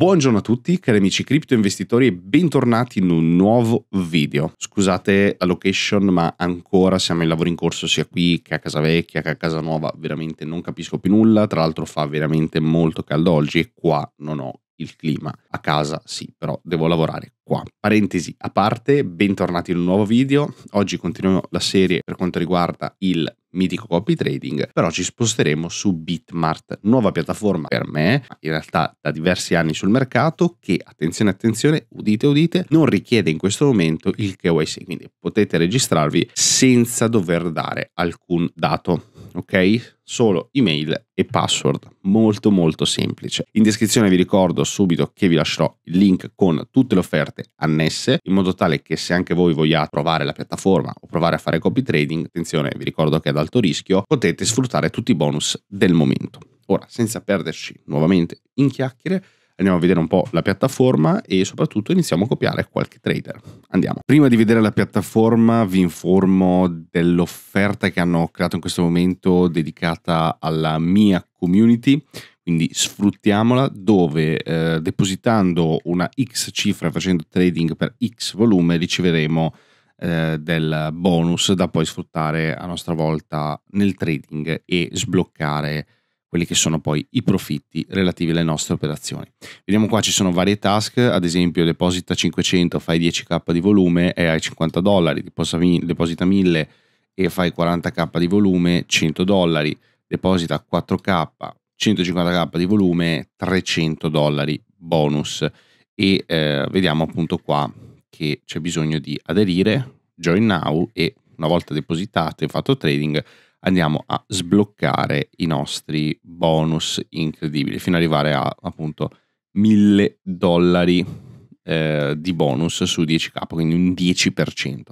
Buongiorno a tutti cari amici cripto investitori e bentornati in un nuovo video. Scusate la location ma ancora siamo in lavoro in corso sia qui che a casa vecchia che a casa nuova, veramente non capisco più nulla, tra l'altro fa veramente molto caldo oggi e qua non ho il clima. A casa sì, però devo lavorare qua. Parentesi a parte, bentornati in un nuovo video. Oggi continuiamo la serie per quanto riguarda il mitico copy trading, però ci sposteremo su Bitmart, nuova piattaforma per me, in realtà da diversi anni sul mercato, che attenzione attenzione, udite udite, non richiede in questo momento il KYC, quindi potete registrarvi senza dover dare alcun dato ok? Solo email e password, molto molto semplice. In descrizione vi ricordo subito che vi lascerò il link con tutte le offerte annesse, in modo tale che se anche voi vogliate provare la piattaforma o provare a fare copy trading, attenzione, vi ricordo che è ad alto rischio, potete sfruttare tutti i bonus del momento. Ora, senza perderci nuovamente in chiacchiere, Andiamo a vedere un po' la piattaforma e soprattutto iniziamo a copiare qualche trader. Andiamo. Prima di vedere la piattaforma vi informo dell'offerta che hanno creato in questo momento dedicata alla mia community quindi sfruttiamola dove eh, depositando una X cifra facendo trading per X volume riceveremo eh, del bonus da poi sfruttare a nostra volta nel trading e sbloccare quelli che sono poi i profitti relativi alle nostre operazioni. Vediamo qua ci sono varie task, ad esempio deposita 500, fai 10k di volume e hai 50 dollari, deposita 1000 e fai 40k di volume, 100 dollari, deposita 4k, 150k di volume, 300 dollari bonus e eh, vediamo appunto qua che c'è bisogno di aderire, join now e una volta depositato e fatto trading andiamo a sbloccare i nostri bonus incredibili fino ad arrivare a appunto 1000 dollari eh, di bonus su 10k, quindi un 10%. In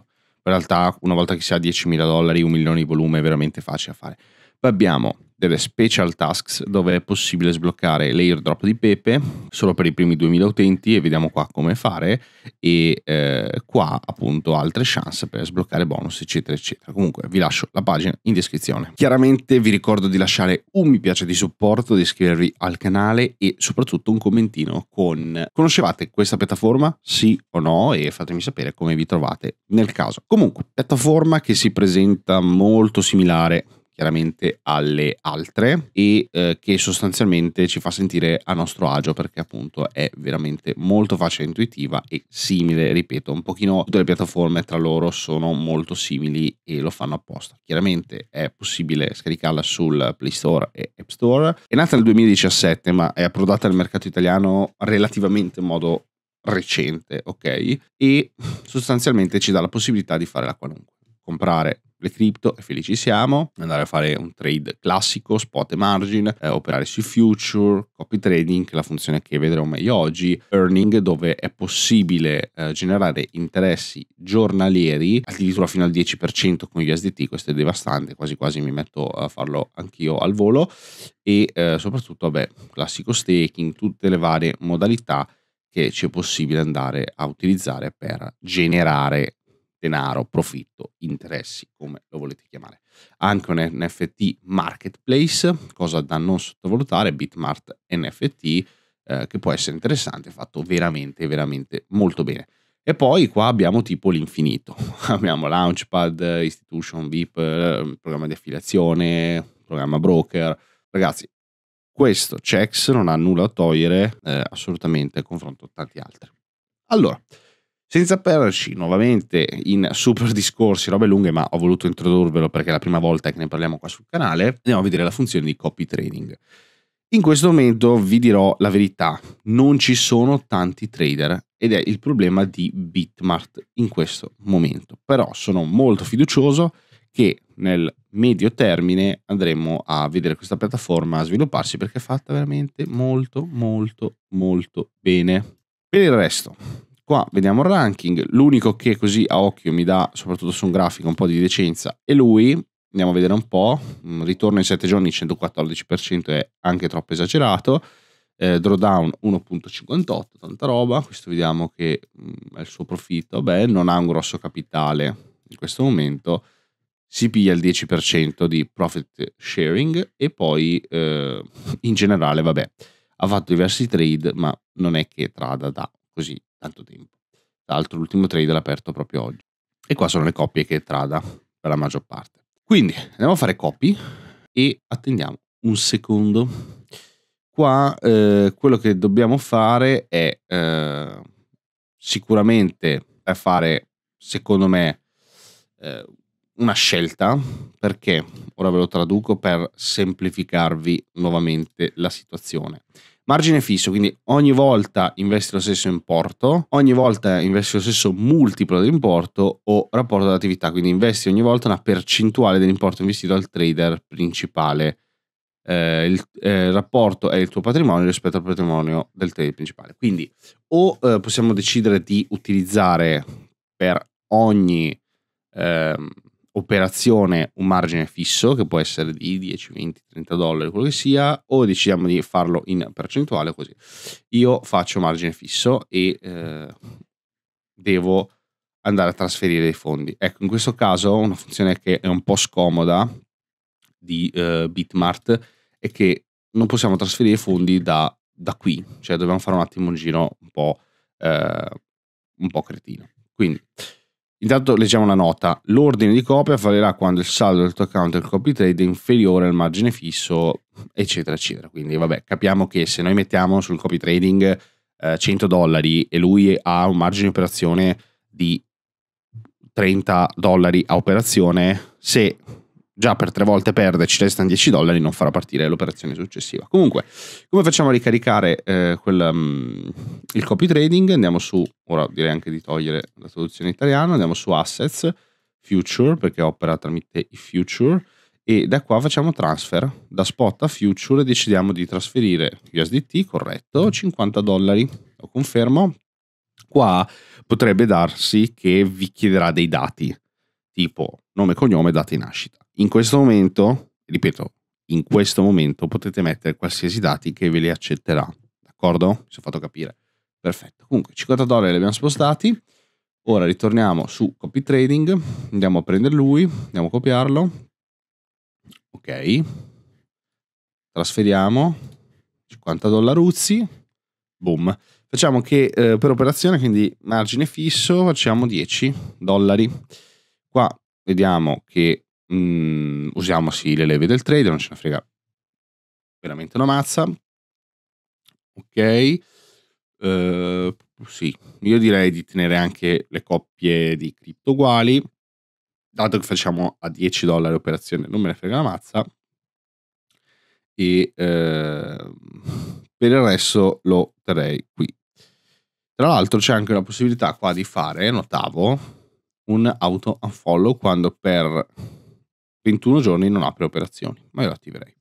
realtà una volta che si ha 10.000 dollari, un milione di volume è veramente facile a fare. Poi abbiamo delle special tasks dove è possibile sbloccare l'airdrop di Pepe solo per i primi 2000 utenti e vediamo qua come fare e eh, qua appunto altre chance per sbloccare bonus eccetera eccetera comunque vi lascio la pagina in descrizione chiaramente vi ricordo di lasciare un mi piace di supporto di iscrivervi al canale e soprattutto un commentino con conoscevate questa piattaforma sì o no e fatemi sapere come vi trovate nel caso comunque piattaforma che si presenta molto similare chiaramente alle altre e eh, che sostanzialmente ci fa sentire a nostro agio perché appunto è veramente molto facile intuitiva e simile, ripeto, un pochino tutte le piattaforme tra loro sono molto simili e lo fanno apposta. Chiaramente è possibile scaricarla sul Play Store e App Store. È nata nel 2017 ma è approdata al mercato italiano relativamente in modo recente, ok? E sostanzialmente ci dà la possibilità di fare la qualunque comprare le cripto e felici siamo, andare a fare un trade classico, spot e margin, eh, operare sui future, copy trading, la funzione che vedremo meglio oggi, earning dove è possibile eh, generare interessi giornalieri addirittura fino al 10% con gli SDT. questo è devastante, quasi quasi mi metto a farlo anch'io al volo e eh, soprattutto vabbè, classico staking, tutte le varie modalità che ci è possibile andare a utilizzare per generare denaro, profitto, interessi, come lo volete chiamare. Anche un NFT marketplace, cosa da non sottovalutare, Bitmart NFT, eh, che può essere interessante, fatto veramente, veramente molto bene. E poi qua abbiamo tipo l'infinito, abbiamo Launchpad, Institution, VIP, eh, programma di affiliazione, programma broker. Ragazzi, questo checks non ha nulla a togliere eh, assolutamente confronto a tanti altri. Allora, senza perderci nuovamente in super discorsi, robe lunghe, ma ho voluto introdurvelo perché è la prima volta che ne parliamo qua sul canale, andiamo a vedere la funzione di copy trading. In questo momento vi dirò la verità, non ci sono tanti trader ed è il problema di Bitmart in questo momento, però sono molto fiducioso che nel medio termine andremo a vedere questa piattaforma svilupparsi perché è fatta veramente molto molto molto bene. Per il resto, Qua vediamo il ranking, l'unico che così a occhio mi dà, soprattutto su un grafico, un po' di decenza è lui, andiamo a vedere un po', mm, ritorno in 7 giorni 114% è anche troppo esagerato, eh, drawdown 1.58, tanta roba, questo vediamo che mh, mm, è il suo profitto, beh non ha un grosso capitale in questo momento, si piglia il 10% di profit sharing e poi eh, in generale vabbè ha fatto diversi trade ma non è che trada da così tanto tempo. Tra l'altro l'ultimo trade l'ha aperto proprio oggi. E qua sono le coppie che trada per la maggior parte. Quindi andiamo a fare copy e attendiamo un secondo. Qua eh, quello che dobbiamo fare è eh, sicuramente fare, secondo me, eh, una scelta perché ora ve lo traduco per semplificarvi nuovamente la situazione. Margine fisso, quindi ogni volta investi lo stesso importo, ogni volta investi lo stesso multiplo dell'importo o rapporto d'attività, quindi investi ogni volta una percentuale dell'importo investito al trader principale. Eh, il eh, rapporto è il tuo patrimonio rispetto al patrimonio del trader principale. Quindi o eh, possiamo decidere di utilizzare per ogni ehm, operazione un margine fisso che può essere di 10, 20, 30 dollari, quello che sia, o decidiamo di farlo in percentuale così. Io faccio margine fisso e eh, devo andare a trasferire dei fondi. Ecco, in questo caso una funzione che è un po' scomoda di eh, Bitmart è che non possiamo trasferire fondi da, da, qui, cioè dobbiamo fare un attimo un giro un po', eh, un po' cretino. Quindi Intanto leggiamo la nota. L'ordine di copia fallirà quando il saldo del tuo account del copy trade è inferiore al margine fisso, eccetera, eccetera. Quindi, vabbè, capiamo che se noi mettiamo sul copy trading eh, 100 dollari e lui ha un margine di operazione di 30 dollari a operazione, se già per tre volte perde ci restano 10 dollari, non farà partire l'operazione successiva. Comunque, come facciamo a ricaricare eh, quel, um, il copy trading, andiamo su, ora direi anche di togliere la traduzione italiana, andiamo su assets, future, perché opera tramite i future, e da qua facciamo transfer, da spot a future e decidiamo di trasferire USDT, corretto, 50 dollari, lo confermo. Qua potrebbe darsi che vi chiederà dei dati, tipo nome, cognome, data di nascita. In questo momento, ripeto, in questo momento potete mettere qualsiasi dati che ve li accetterà, d'accordo? Mi sono fatto capire. Perfetto. Comunque 50 dollari li abbiamo spostati. Ora ritorniamo su copy trading, andiamo a prendere lui, andiamo a copiarlo. Ok. Trasferiamo 50 dollaruzzi. Boom. Facciamo che eh, per operazione, quindi margine fisso, facciamo 10 dollari. Qua vediamo che mh, mm, usiamo sì le leve del trader, non ce ne frega veramente una mazza. Ok Uh, sì, io direi di tenere anche le coppie di cripto uguali, dato che facciamo a 10 dollari l'operazione, non me ne frega la mazza. E uh, per il resto lo terrei qui. Tra l'altro c'è anche la possibilità qua di fare, notavo, un auto unfollow quando per 21 giorni non apre operazioni, ma io lo attiverei.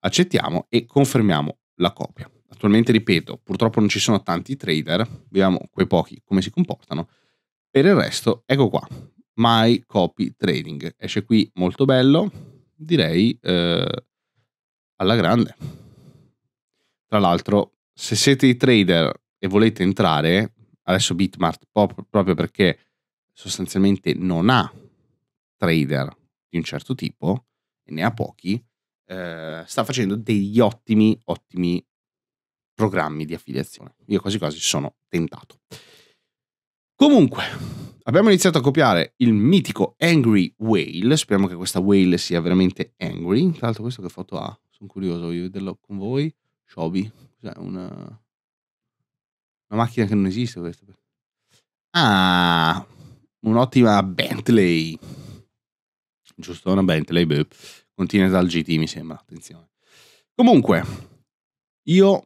Accettiamo e confermiamo la copia. Attualmente, ripeto, purtroppo non ci sono tanti trader, vediamo quei pochi come si comportano. Per il resto, ecco qua, My Copy Trading. Esce qui molto bello, direi eh, alla grande. Tra l'altro, se siete i trader e volete entrare, adesso Bitmart proprio perché sostanzialmente non ha trader di un certo tipo, e ne ha pochi, eh, sta facendo degli ottimi, ottimi programmi di affiliazione. Io quasi quasi sono tentato. Comunque, abbiamo iniziato a copiare il mitico Angry Whale. Speriamo che questa whale sia veramente angry. Tra l'altro, questo che foto ha? Ah, sono curioso, di vederlo con voi. Shobi, cos'è una... una macchina che non esiste questa. Ah, un'ottima Bentley. Giusto, una Bentley, beh. dal GT mi sembra, attenzione. Comunque, io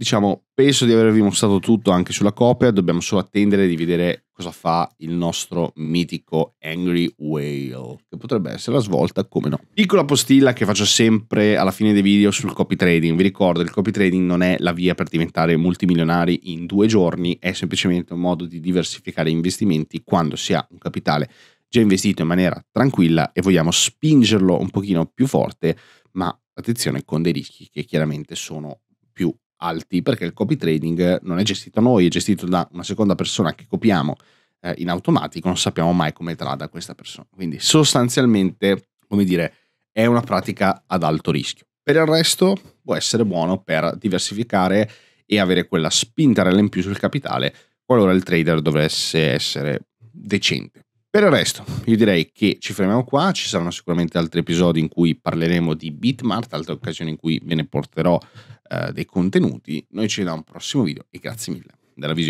diciamo, penso di avervi mostrato tutto anche sulla copia, dobbiamo solo attendere di vedere cosa fa il nostro mitico Angry Whale, che potrebbe essere la svolta, come no. Piccola postilla che faccio sempre alla fine dei video sul copy trading, vi ricordo il copy trading non è la via per diventare multimilionari in due giorni, è semplicemente un modo di diversificare investimenti quando si ha un capitale già investito in maniera tranquilla e vogliamo spingerlo un pochino più forte, ma attenzione con dei rischi che chiaramente sono più alti perché il copy trading eh, non è gestito noi, è gestito da una seconda persona che copiamo eh, in automatico, non sappiamo mai come trada questa persona. Quindi sostanzialmente, come dire, è una pratica ad alto rischio. Per il resto può essere buono per diversificare e avere quella spinta in più sul capitale qualora il trader dovesse essere decente. Per il resto, io direi che ci fermiamo qua, ci saranno sicuramente altri episodi in cui parleremo di Bitmart, altre occasioni in cui ve ne porterò eh, dei contenuti. Noi ci vediamo al prossimo video e grazie mille della visione.